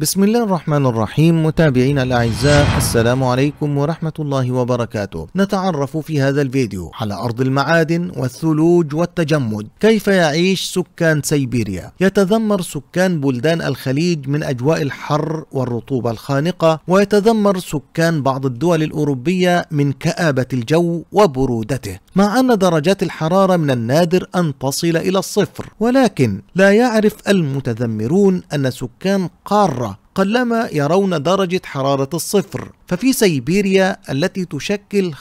بسم الله الرحمن الرحيم متابعينا الأعزاء السلام عليكم ورحمة الله وبركاته نتعرف في هذا الفيديو على أرض المعادن والثلوج والتجمد كيف يعيش سكان سيبيريا يتذمر سكان بلدان الخليج من أجواء الحر والرطوبة الخانقة ويتذمر سكان بعض الدول الأوروبية من كآبة الجو وبرودته مع أن درجات الحرارة من النادر أن تصل إلى الصفر ولكن لا يعرف المتذمرون أن سكان قارة مرة قلما يرون درجة حرارة الصفر ففي سيبيريا التي تشكل 75%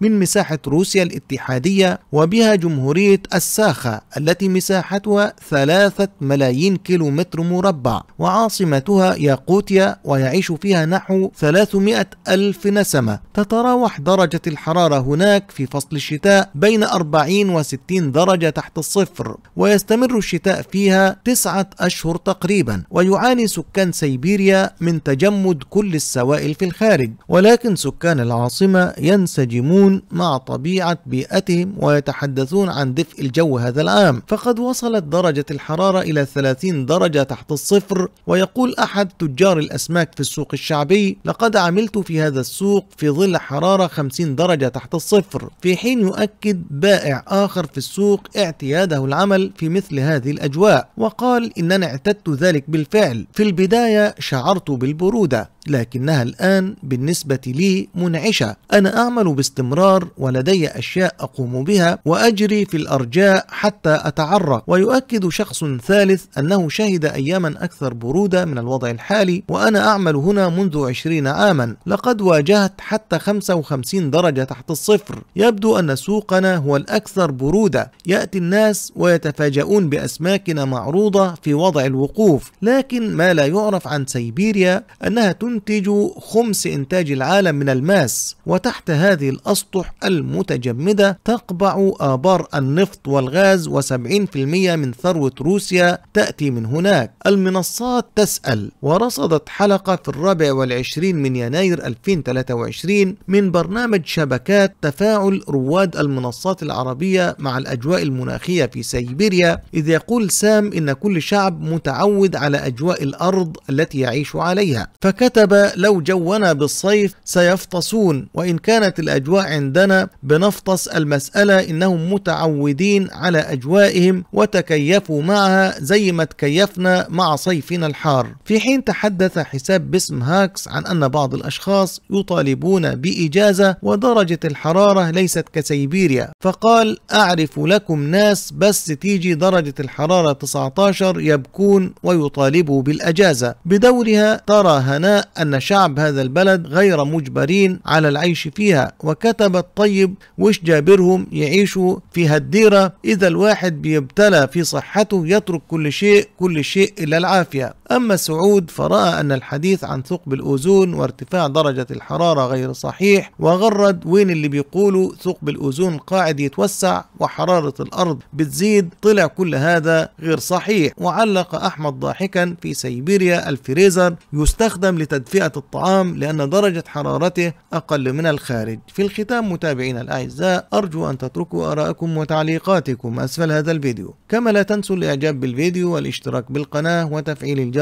من مساحة روسيا الاتحادية وبها جمهورية الساخة التي مساحتها 3 ملايين كيلومتر مربع وعاصمتها ياقوتيا ويعيش فيها نحو 300 ألف نسمة تتراوح درجة الحرارة هناك في فصل الشتاء بين 40 و 60 درجة تحت الصفر ويستمر الشتاء فيها تسعة أشهر تقريبا ويعاني سكان سيبيريا من تجمد كل السوائل في الخارج ولكن سكان العاصمة ينسجمون مع طبيعة بيئتهم ويتحدثون عن دفء الجو هذا العام فقد وصلت درجة الحرارة إلى 30 درجة تحت الصفر ويقول أحد تجار الأسماك في السوق الشعبي لقد عملت في هذا السوق في ظل حرارة 50 درجة تحت الصفر في حين يؤكد بائع آخر في السوق اعتياده العمل في مثل هذه الأجواء وقال إننا اعتدت ذلك بالفعل في البداية شعرت بالبرودة لكنها الآن بالنسبة لي منعشة أنا أعمل باستمرار ولدي أشياء أقوم بها وأجري في الأرجاء حتى أتعرق ويؤكد شخص ثالث أنه شهد أياما أكثر برودة من الوضع الحالي وأنا أعمل هنا منذ عشرين عاما لقد واجهت حتى 55 درجة تحت الصفر يبدو أن سوقنا هو الأكثر برودة يأتي الناس ويتفاجؤون بأسماكنا معروضة في وضع الوقوف لكن ما لا يعرف عن سيبيريا أنها تنتج تنتج خمس إنتاج العالم من الماس وتحت هذه الأسطح المتجمدة تقبع آبار النفط والغاز و70% من ثروة روسيا تأتي من هناك المنصات تسأل ورصدت حلقة في الرابع والعشرين من يناير 2023 من برنامج شبكات تفاعل رواد المنصات العربية مع الأجواء المناخية في سيبيريا إذ يقول سام إن كل شعب متعود على أجواء الأرض التي يعيش عليها فكتب كتب لو جونا بالصيف سيفطسون وإن كانت الأجواء عندنا بنفطس المسألة إنهم متعودين على أجوائهم وتكيفوا معها زي ما تكيفنا مع صيفنا الحار في حين تحدث حساب باسم هاكس عن أن بعض الأشخاص يطالبون بإجازة ودرجة الحرارة ليست كسيبيريا فقال أعرف لكم ناس بس تيجي درجة الحرارة 19 يبكون ويطالبوا بالأجازة بدورها ترى هناء أن شعب هذا البلد غير مجبرين على العيش فيها وكتب الطيب وش جابرهم يعيشوا في هالديرة إذا الواحد بيبتلى في صحته يترك كل شيء كل شيء إلا العافية أما سعود فرأى أن الحديث عن ثقب الأوزون وارتفاع درجة الحرارة غير صحيح وغرد وين اللي بيقولوا ثقب الأوزون قاعد يتوسع وحرارة الأرض بتزيد طلع كل هذا غير صحيح وعلق أحمد ضاحكا في سيبيريا الفريزر يستخدم لتدفئة الطعام لأن درجة حرارته أقل من الخارج في الختام متابعينا الأعزاء أرجو أن تتركوا آرائكم وتعليقاتكم أسفل هذا الفيديو كما لا تنسوا الإعجاب بالفيديو والاشتراك بالقناة وتفعيل الجرس